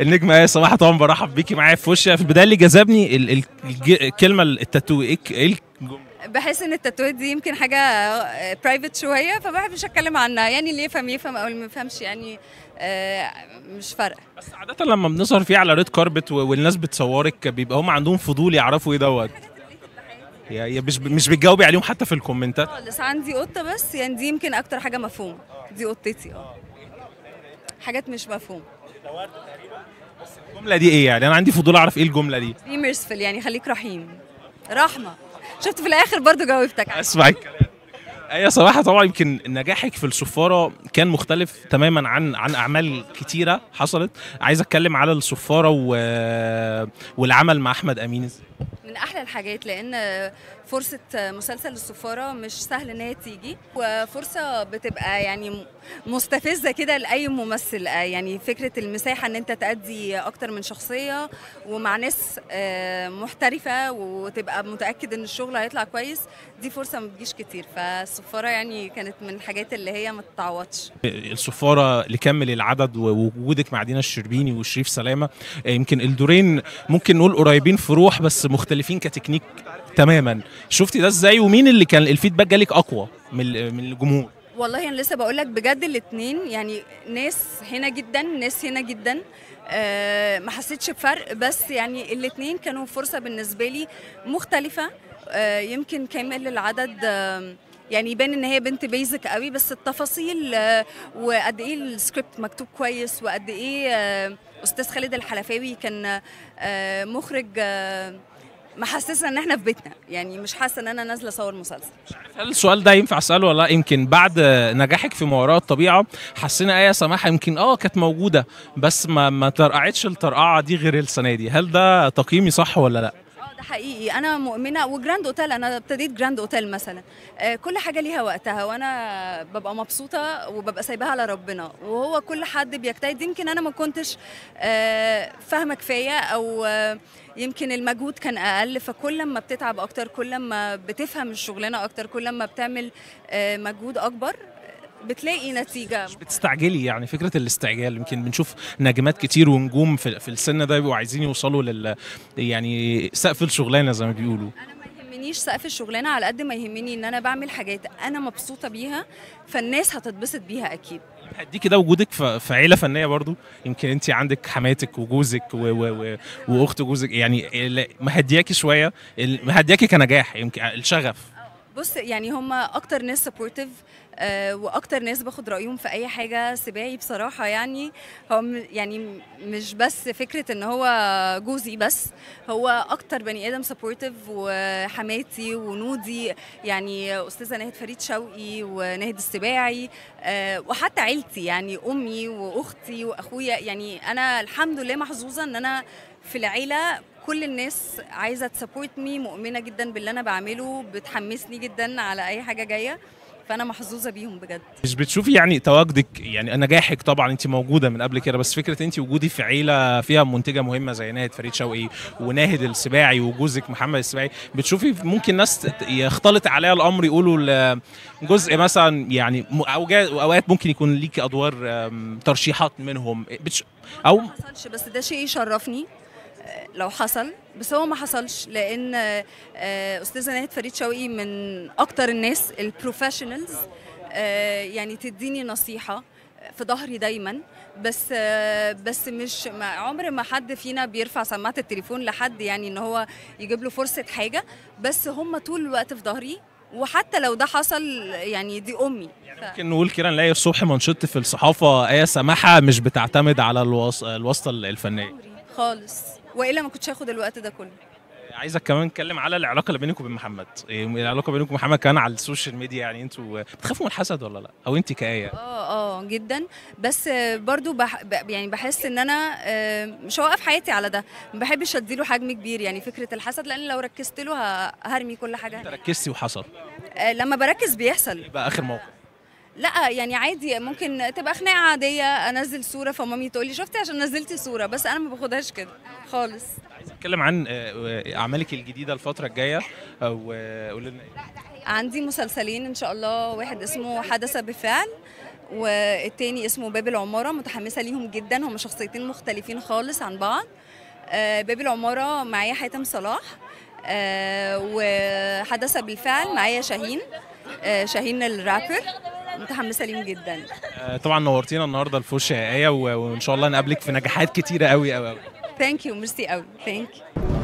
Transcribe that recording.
النجمة ايه صباح طبعا برحب بيكي معايا في وشي في البداية اللي جذبني الكلمة التاتو ايه, إيه الجملة؟ بحس ان التاتوات دي يمكن حاجه برايفت آه، شويه فبحبش اتكلم عنها يعني اللي يفهم يفهم او اللي ما يفهمش يعني آه، مش فارقه بس عادة لما بنظهر فيه على ريد كاربت والناس بتصورك بيبقى هم عندهم فضول يعرفوا ايه دوت يا يا مش مش بتجاوبي عليهم حتى في الكومنتات خالص عندي قطه بس يعني دي يمكن اكتر حاجه مفهومه دي قطتي اه حاجات مش مفهومه الجمله دي ايه يعني انا عندي فضول اعرف ايه الجمله دي بي ميرسفل يعني خليك رحيم رحمه شفت في الاخر برضو جاوبتك اسمع الكلام ايوه صراحه طبعا يمكن نجاحك في الصفاره كان مختلف تماما عن عن اعمال كتيره حصلت عايز اتكلم على الصفاره و... والعمل مع احمد امين ازاي من احلى الحاجات لان فرصه مسلسل السفاره مش سهل ان هي تيجي وفرصه بتبقى يعني مستفزه كده لاي ممثل آه، يعني فكره المساحه ان انت تأدي اكتر من شخصيه ومع ناس آه، محترفه وتبقى متاكد ان الشغل هيطلع كويس دي فرصه ما بتجيش كتير فالسفاره يعني كانت من الحاجات اللي هي ما تتعوضش السفاره لكمل العدد ووجودك مع دينا الشربيني وشريف سلامه آه، يمكن الدورين ممكن نقول قريبين في روح بس مختلفين مختلفين كتكنيك تماما شفتي ده ازاي ومين اللي كان الفيدباك جالك اقوى من من الجمهور والله انا يعني لسه بقول لك بجد الاثنين يعني ناس هنا جدا ناس هنا جدا أه ما حسيتش بفرق بس يعني الاثنين كانوا فرصه بالنسبه لي مختلفه أه يمكن كامل العدد أه يعني يبان ان هي بنت بيزك قوي بس التفاصيل آه، وقد ايه السكريبت مكتوب كويس وقد ايه آه، استاذ خالد الحلفاوي كان آه، مخرج محسسه ان احنا في بيتنا يعني مش حاسه ان انا نازله اصور مسلسل هل السؤال ده ينفع اساله ولا يمكن بعد نجاحك في ما الطبيعه حسينا ايه سماحه يمكن اه كانت موجوده بس ما ما ترقعتش الترقعه دي غير السنه دي هل ده تقييمي صح ولا لا حقيقي انا مؤمنه وجراند اوتيل انا ابتديت جراند اوتيل مثلا آه، كل حاجه ليها وقتها وانا ببقى مبسوطه وببقى سايباها على ربنا وهو كل حد بيجتهد يمكن انا ما كنتش آه، فاهمه كفايه او آه، يمكن المجهود كان اقل فكل ما بتتعب اكتر كل ما بتفهم الشغلانه اكتر كل ما بتعمل مجهود اكبر بتلاقي نتيجه مش بتستعجلي يعني فكره الاستعجال يمكن بنشوف نجمات كتير ونجوم في, في السن ده بيبقوا عايزين يوصلوا لل يعني سقف الشغلانه زي ما بيقولوا انا ما يهمنيش سقف الشغلانه على قد ما يهمني ان انا بعمل حاجات انا مبسوطه بيها فالناس هتتبسط بيها اكيد هديكي ده وجودك في عيله فنيه برضو يمكن انت عندك حماتك وجوزك و و و واخت جوزك يعني مهدياكي شويه مهدياكي كنجاح يمكن الشغف بص يعني هم اكتر ناس سبورتيف آه، واكتر ناس باخد رايهم في اي حاجه سباعي بصراحه يعني هو يعني مش بس فكره ان هو جوزي بس هو اكتر بني ادم سبورتيف وحماتي ونودي يعني استاذه ناهد فريد شوقي وناهد السباعي آه، وحتى عيلتي يعني امي واختي واخويا يعني انا الحمد لله محظوظه ان انا في العيله كل الناس عايزه تسبورت مي مؤمنه جدا باللي انا بعمله بتحمسني جدا على اي حاجه جايه فانا محظوظه بيهم بجد مش بتشوفي يعني تواجدك يعني نجاحك طبعا انت موجوده من قبل كده بس فكره انت وجودي في عيله فيها منتجه مهمه زي ناهد فريد شوقي وناهد السباعي وجوزك محمد السباعي بتشوفي ممكن ناس يختلط عليها الامر يقولوا جزء مثلا يعني اوقات ممكن يكون ليكي ادوار ترشيحات منهم بتش... او ما حصلش بس ده شيء يشرفني لو حصل بس هو ما حصلش لان آه، استاذه ناهد فريد شوقي من اكتر الناس البروفيشنالز آه، يعني تديني نصيحه في ظهري دايما بس آه، بس مش ما عمر ما حد فينا بيرفع سماعه التليفون لحد يعني ان هو يجيب له فرصه حاجه بس هم طول الوقت في ظهري وحتى لو ده حصل يعني دي امي يعني ف... ممكن نقول كده نلاقي الصبح منشط في الصحافه ايه سماحه مش بتعتمد على الوص... الواسطه الفنيه خالص والا ما كنتش هاخد الوقت ده كله آه، عايزك كمان نتكلم على العلاقه اللي بينك وبين محمد إيه، العلاقه بينك ومحمد كمان على السوشيال ميديا يعني انتوا آه، بتخافوا من الحسد ولا لا او انت كايه اه اه جدا بس برضو بح يعني بحس ان انا آه، مش هوقف حياتي على ده ما بحبش اديله حجم كبير يعني فكره الحسد لان لو ركزت له هرمي كل حاجه انت ركزتي وحصل لما بركز بيحصل يبقى إيه اخر موقف لا يعني عادي ممكن تبقى خناقه عاديه انزل صوره فمامي تقول لي شفتي عشان نزلتي صوره بس انا ما باخدهاش كده خالص عايز اتكلم عن آه، آه، اعمالك الجديده الفتره الجايه آه، وقول لنا إيه. عندي مسلسلين ان شاء الله واحد اسمه حدث بفعل والتاني اسمه باب العماره متحمسه ليهم جدا هما شخصيتين مختلفين خالص عن بعض باب العماره معايا حاتم صلاح وحدث بالفعل معايا شاهين شاهين الرابر متحمسه ليهم جدا آه، طبعا نورتينا النهارده الفوش يا ايه وان شاء الله نقابلك في نجاحات كتيره قوي قوي ثانك يو ميرسي قوي ثانك يو